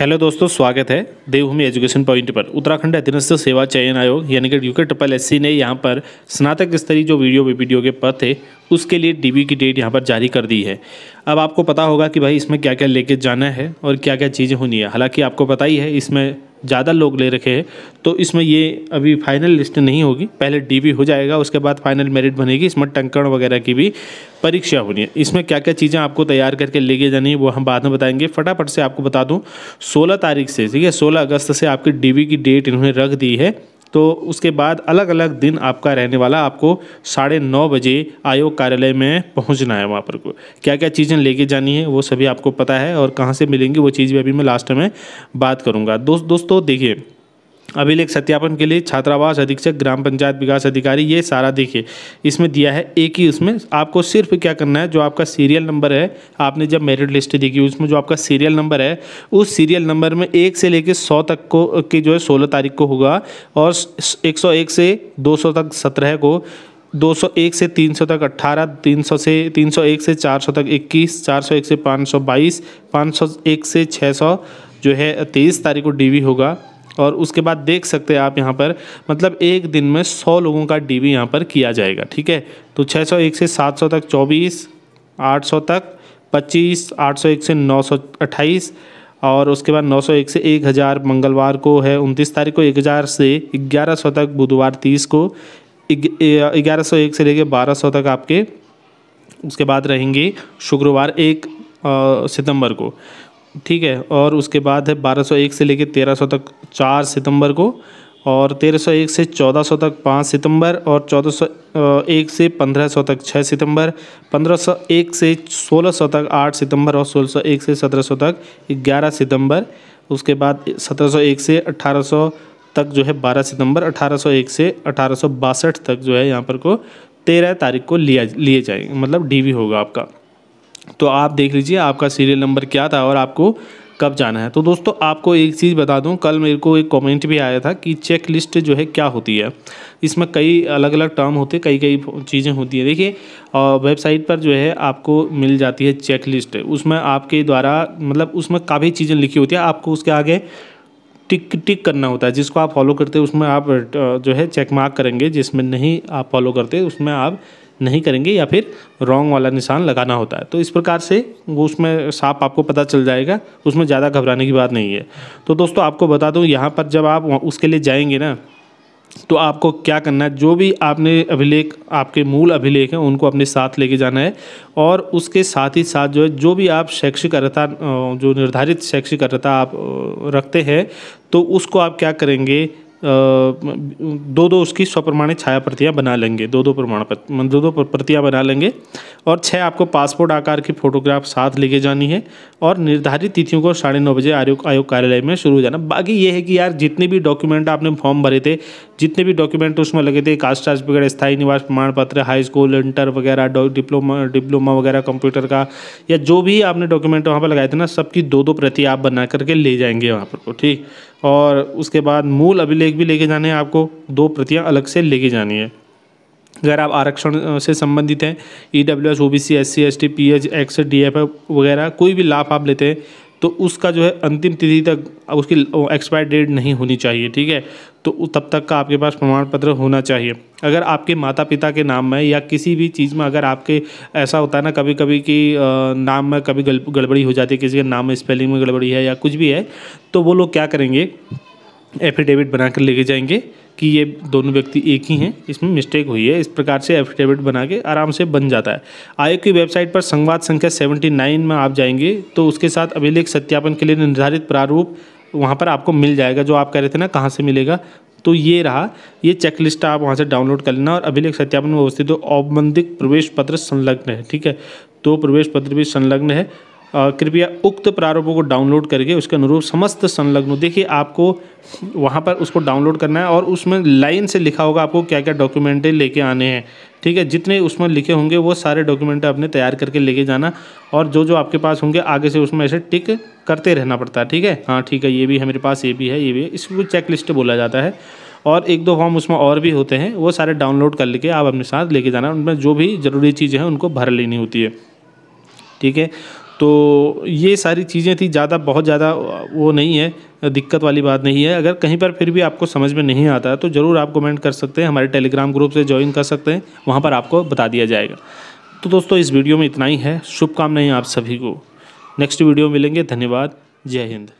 hello दोस्तों स्वागत है देवभूमि एजुकेशन पॉइंट पर उत्तराखंड अधीनस्थ सेवा चयन आयोग यानी कि यूके ट्रिपल एस ने यहां पर स्नातक स्तरीय जो वीडियो वीडियो के पद थे उसके लिए डीबी की डेट यहां पर जारी कर दी है अब आपको पता होगा कि भाई इसमें क्या क्या लेके जाना है और क्या क्या चीज़ें होनी है हालांकि आपको पता ही है इसमें ज़्यादा लोग ले रखे हैं तो इसमें ये अभी फाइनल लिस्ट नहीं होगी पहले डीवी हो जाएगा उसके बाद फाइनल मेरिट बनेगी इसमें टंकण वगैरह की भी परीक्षा होनी है इसमें क्या क्या चीज़ें आपको तैयार करके लेके जानी है वो हम बाद में बताएंगे फटाफट से आपको बता दूँ सोलह तारीख से ठीक है सोलह अगस्त से आपकी डी की डेट इन्होंने रख दी है तो उसके बाद अलग अलग दिन आपका रहने वाला आपको साढ़े नौ बजे आयोग कार्यालय में पहुंचना है वहाँ पर को क्या क्या चीज़ें लेके जानी है वो सभी आपको पता है और कहाँ से मिलेंगी वो चीज़ भी अभी मैं लास्ट में बात करूँगा दोस्त दोस्तों देखिए अभिलेख सत्यापन के लिए छात्रावास अधीक्षक ग्राम पंचायत विकास अधिकारी ये सारा देखिए इसमें दिया है एक ही उसमें आपको सिर्फ क्या करना है जो आपका सीरियल नंबर है आपने जब मेरिट लिस्ट देखी उसमें जो आपका सीरियल नंबर है उस सीरियल नंबर में एक से लेकर सौ तक को के जो है सोलह तारीख को होगा और एक सौ एक से दो सौ तक सत्रह को 201 से 300 तक 18, 300 से 301 से 400 तक 21, 401 से 522, 501 से 600 जो है तेईस तारीख को डीवी होगा और उसके बाद देख सकते हैं आप यहाँ पर मतलब एक दिन में सौ लोगों का डी बी यहाँ पर किया जाएगा ठीक है तो छः सौ एक से सात सौ तक चौबीस आठ सौ तक पच्चीस आठ सौ एक से नौ सौ अट्ठाईस और उसके बाद 901 से 1000 मंगलवार को है उनतीस तारीख को 1000 से 1100 तक बुधवार 30 को 1101 से लेकर 1200 तक आपके उसके बाद रहेंगे शुक्रवार एक सितंबर को ठीक है और उसके बाद है 1201 से लेकर 1300 तक 4 सितंबर को और 1301 से 1400 तक 5 सितंबर और 1401 से 1500 तक 6 सितंबर 1501 से 1600 तक 8 सितंबर और 1601 से 1700 तक 11 सितंबर उसके बाद 1701 से 1800 तक जो है 12 सितंबर 1801 से अठारह तक जो है यहाँ पर को तेरह तारीख को लिया लिए जाएंगे मतलब डीवी होगा आपका तो आप देख लीजिए आपका सीरियल नंबर क्या था और आपको कब जाना है तो दोस्तों आपको एक चीज़ बता दूं कल मेरे को एक कमेंट भी आया था कि चेक लिस्ट जो है क्या होती है इसमें कई अलग अलग टर्म होते कई कई चीज़ें होती है देखिए वेबसाइट पर जो है आपको मिल जाती है चेक लिस्ट उसमें आपके द्वारा मतलब उसमें काफ़ी चीज़ें लिखी होती है आपको उसके आगे टिक टिक करना होता है जिसको आप फॉलो करते हैं उसमें आप जो है चेक मार्क करेंगे जिसमें नहीं आप फॉलो करते उसमें आप नहीं करेंगे या फिर रॉन्ग वाला निशान लगाना होता है तो इस प्रकार से उसमें साफ आपको पता चल जाएगा उसमें ज़्यादा घबराने की बात नहीं है तो दोस्तों आपको बता दूँ यहाँ पर जब आप उसके लिए जाएंगे ना तो आपको क्या करना है जो भी आपने अभिलेख आपके मूल अभिलेख हैं उनको अपने साथ लेके जाना है और उसके साथ ही साथ जो है जो भी आप शैक्षिक अर्थता जो निर्धारित शैक्षिक अर्थता आप रखते हैं तो उसको आप क्या करेंगे दो दो उसकी स्वप्रमाणित छाया प्रतियाँ बना लेंगे दो दो प्रमाण पत्र दो दो प्रतियाँ बना लेंगे और छः आपको पासपोर्ट आकार की फ़ोटोग्राफ साथ लेके जानी है और निर्धारित तिथियों को साढ़े नौ बजे आयोग आयोग कार्यालय में शुरू हो जाना बाकी ये है कि यार जितने भी डॉक्यूमेंट आपने फॉर्म भरे थे जितने भी डॉक्यूमेंट उसमें लगे थे कास्ट सर्टिफिकेट स्थायी निवास प्रमाण पत्र हाई स्कूल इंटर वगैरह डिप्लोमा डिप्लोमा वगैरह कंप्यूटर का या जो भी आपने डॉक्यूमेंट वहाँ पर लगाए थे ना सबकी दो दो प्रति आप बना करके ले जाएंगे वहाँ पर को तो ठीक और उसके बाद मूल अभिलेख भी लेके जाने हैं आपको दो प्रतियाँ अलग से लेके जानी है अगर आप आरक्षण से संबंधित हैं E W S O B C S C S T P H X D F वगैरह कोई भी लाभ आप लेते हैं तो उसका जो है अंतिम तिथि तक उसकी एक्सपायर डेट नहीं होनी चाहिए ठीक है तो तब तक का आपके पास प्रमाण पत्र होना चाहिए अगर आपके माता पिता के नाम में या किसी भी चीज़ में अगर आपके ऐसा होता है ना कभी कभी कि नाम में कभी गड़बड़ी हो जाती है किसी के नाम में स्पेलिंग में गड़बड़ी है या कुछ भी है तो वो लोग क्या करेंगे एफिडेविट बना कर लेके जाएंगे कि ये दोनों व्यक्ति एक ही हैं इसमें मिस्टेक हुई है इस प्रकार से एफिडेविट बना के आराम से बन जाता है आयोग की वेबसाइट पर संवाद संख्या 79 में आप जाएंगे तो उसके साथ अभिलेख सत्यापन के लिए निर्धारित प्रारूप वहाँ पर आपको मिल जाएगा जो आप कह रहे थे ना कहाँ से मिलेगा तो ये रहा ये चेकलिस्ट आप वहाँ से डाउनलोड कर लेना और अभिलेख सत्यापन में अवस्थित औबंधिक प्रवेश पत्र संलग्न है ठीक है तो प्रवेश पत्र भी संलग्न है कृपया उक्त प्रारूपों को डाउनलोड करके उसके अनुरूप समस्त संलग्न देखिए आपको वहाँ पर उसको डाउनलोड करना है और उसमें लाइन से लिखा होगा आपको क्या क्या डॉक्यूमेंट लेके आने हैं ठीक है जितने उसमें लिखे होंगे वो सारे डॉक्यूमेंट अपने तैयार करके लेके जाना और जो जो आपके पास होंगे आगे से उसमें ऐसे टिक करते रहना पड़ता है ठीक है हाँ ठीक है ये भी है मेरे पास ये भी है ये भी है इसको चेक लिस्ट बोला जाता है और एक दो फॉर्म उसमें और भी होते हैं वो सारे डाउनलोड कर लेके आप अपने साथ लेके जाना उनमें जो भी ज़रूरी चीज़ें हैं उनको भर लेनी होती है ठीक है तो ये सारी चीज़ें थी ज़्यादा बहुत ज़्यादा वो नहीं है दिक्कत वाली बात नहीं है अगर कहीं पर फिर भी आपको समझ में नहीं आता है तो ज़रूर आप कमेंट कर सकते हैं हमारे टेलीग्राम ग्रुप से ज्वाइन कर सकते हैं वहाँ पर आपको बता दिया जाएगा तो दोस्तों इस वीडियो में इतना ही है शुभकामनाएँ आप सभी को नेक्स्ट वीडियो मिलेंगे धन्यवाद जय हिंद